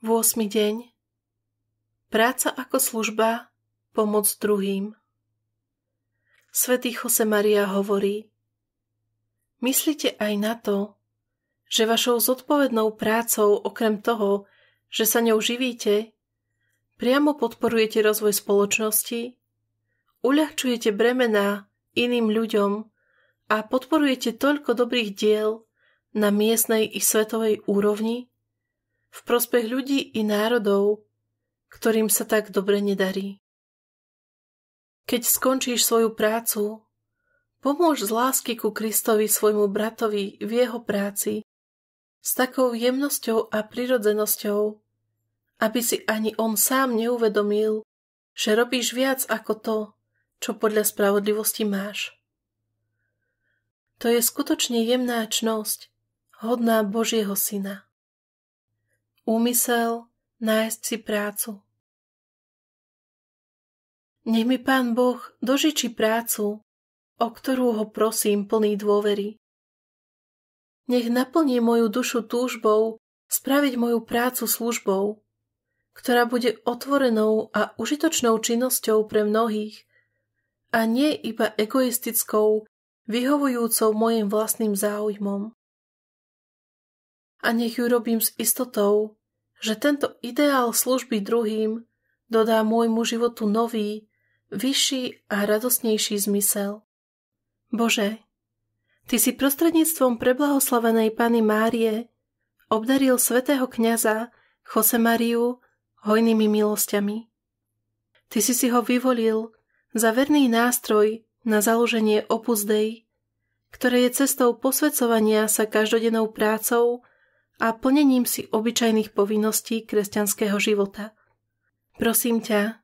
8. deň Práca ako služba, pomoc druhým. Svetý Jose Maria hovorí Myslite aj na to, že vašou zodpovednou prácou, okrem toho, že sa ňou živíte, priamo podporujete rozvoj spoločnosti, uľahčujete bremená iným ľuďom a podporujete toľko dobrých diel na miestnej i svetovej úrovni, v prospech ľudí i národov, ktorým sa tak dobre nedarí. Keď skončíš svoju prácu, pomôž z lásky ku Kristovi svojmu bratovi v jeho práci s takou jemnosťou a prirodzenosťou, aby si ani on sám neuvedomil, že robíš viac ako to, čo podľa spravodlivosti máš. To je skutočne jemná čnosť, hodná Božieho Syna úmysel nájsť si prácu. Nech mi Pán Boh dožiči prácu, o ktorú ho prosím plný dôvery. Nech naplní moju dušu túžbou spraviť moju prácu službou, ktorá bude otvorenou a užitočnou činnosťou pre mnohých a nie iba egoistickou, vyhovujúcou mojim vlastným záujmom a nech ju robím s istotou, že tento ideál služby druhým dodá môjmu životu nový, vyšší a radosnejší zmysel. Bože, Ty si prostredníctvom preblahoslavenej Pany Márie obdaril svetého kniaza Mariu hojnými milosťami. Ty si si ho vyvolil za verný nástroj na založenie Opus Dei, ktoré je cestou posvedcovania sa každodennou prácou a plnením si obyčajných povinností kresťanského života. Prosím ťa,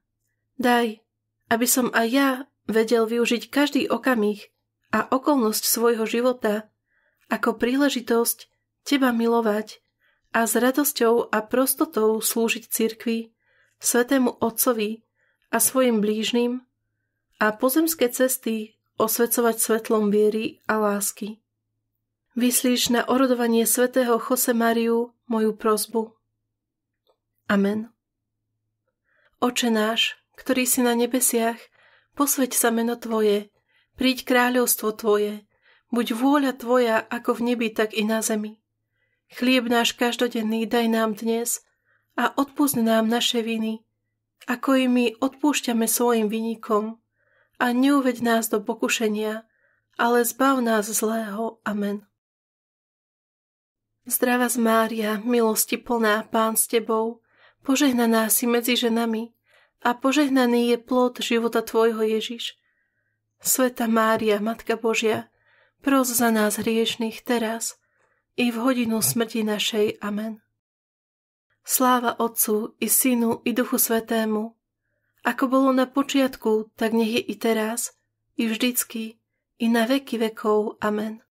daj, aby som aj ja vedel využiť každý okamih a okolnosť svojho života ako príležitosť teba milovať a s radosťou a prostotou slúžiť cirkvi, svetému Otcovi a svojim blížnym a pozemské cesty osvecovať svetlom viery a lásky vyslíš na orodovanie svätého Jose Mariu moju prozbu. Amen. Oče náš, ktorý si na nebesiach, posveď sa meno Tvoje, príď kráľovstvo Tvoje, buď vôľa Tvoja ako v nebi, tak i na zemi. Chlieb náš každodenný daj nám dnes a odpúsť nám naše viny, ako i my odpúšťame svojim vinníkom. A neuveď nás do pokušenia, ale zbav nás zlého. Amen. Zdravá z Mária, milosti plná, Pán s Tebou, požehnaná si medzi ženami a požehnaný je plod života Tvojho Ježiš. Sveta Mária, Matka Božia, pros za nás hriešných teraz i v hodinu smrti našej. Amen. Sláva Otcu i Synu i Duchu Svetému, ako bolo na počiatku, tak nech je i teraz, i vždycky, i na veky vekov. Amen.